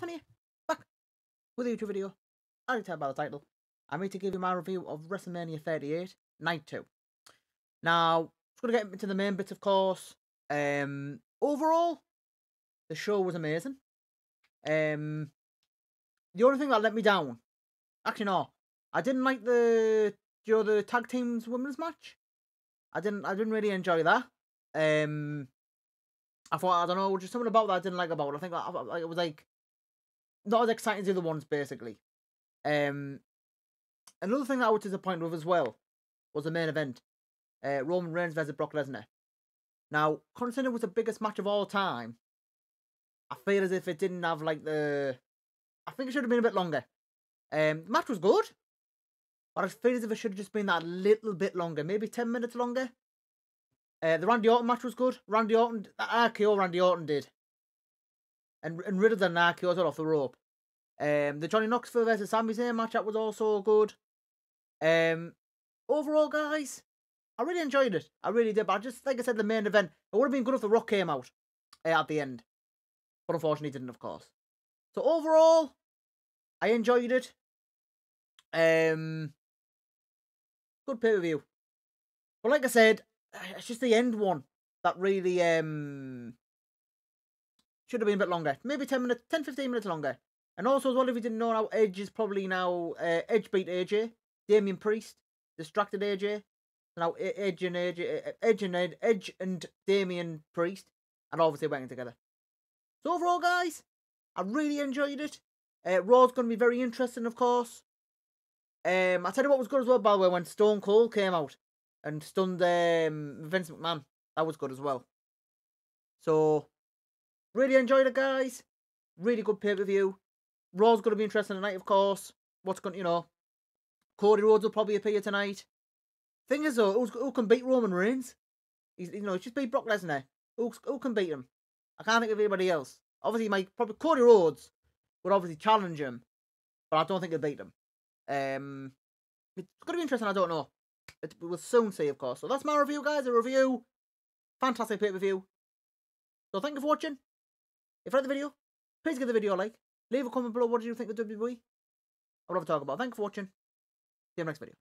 Not With a YouTube video, I already tell by the title. I'm here to give you my review of WrestleMania 38, Night 2. Now, just going to get into the main bit, of course. Um, overall, the show was amazing. Um, the only thing that let me down, actually no, I didn't like the you know, the tag teams women's match. I didn't I didn't really enjoy that. Um, I thought I don't know, just something about that I didn't like about it. I think it was like not as exciting as the other ones, basically. Um, another thing that I was disappointed with as well was the main event uh, Roman Reigns versus Brock Lesnar. Now, considering it was the biggest match of all time, I feel as if it didn't have like the. I think it should have been a bit longer. Um, the match was good, but I feel as if it should have just been that little bit longer, maybe 10 minutes longer. Uh, the Randy Orton match was good. Randy Orton, that RKO Randy Orton did and and Riddle the that was off the rope. Um, the Johnny Knoxville versus Sami Zayn matchup was also good. Um, overall, guys, I really enjoyed it. I really did. But I just, like I said, the main event, it would have been good if The Rock came out uh, at the end. But unfortunately, didn't, of course. So overall, I enjoyed it. Um, good pay per view. But like I said, it's just the end one that really um should have been a bit longer. Maybe 10 minutes, 10, 15 minutes longer. And also, as well, if you didn't know, now Edge is probably now uh, Edge beat AJ, Damien Priest distracted AJ. Now Edge and AJ, Edge and Ed, Edge and Damien Priest, and obviously working together. So overall, guys, I really enjoyed it. Uh, Raw's going to be very interesting, of course. Um, I tell you what was good as well, by the way, when Stone Cold came out and stunned um, Vince McMahon. That was good as well. So Really enjoyed it, guys. Really good pay per view. Raw's going to be interesting tonight, of course. What's going, you know, Cody Rhodes will probably appear tonight. Thing is, though, who can beat Roman Reigns? He's, you know, just beat Brock Lesnar. Who, who can beat him? I can't think of anybody else. Obviously, my probably Cody Rhodes would obviously challenge him, but I don't think he'll beat him. Um, it's going to be interesting. I don't know. It, we'll soon see, of course. So that's my review, guys. A review, fantastic pay per view. So thank you for watching. If you like the video, please give the video a like. Leave a comment below what do you think of WWE. I'd love to talk about. Thanks for watching. See you in the next video.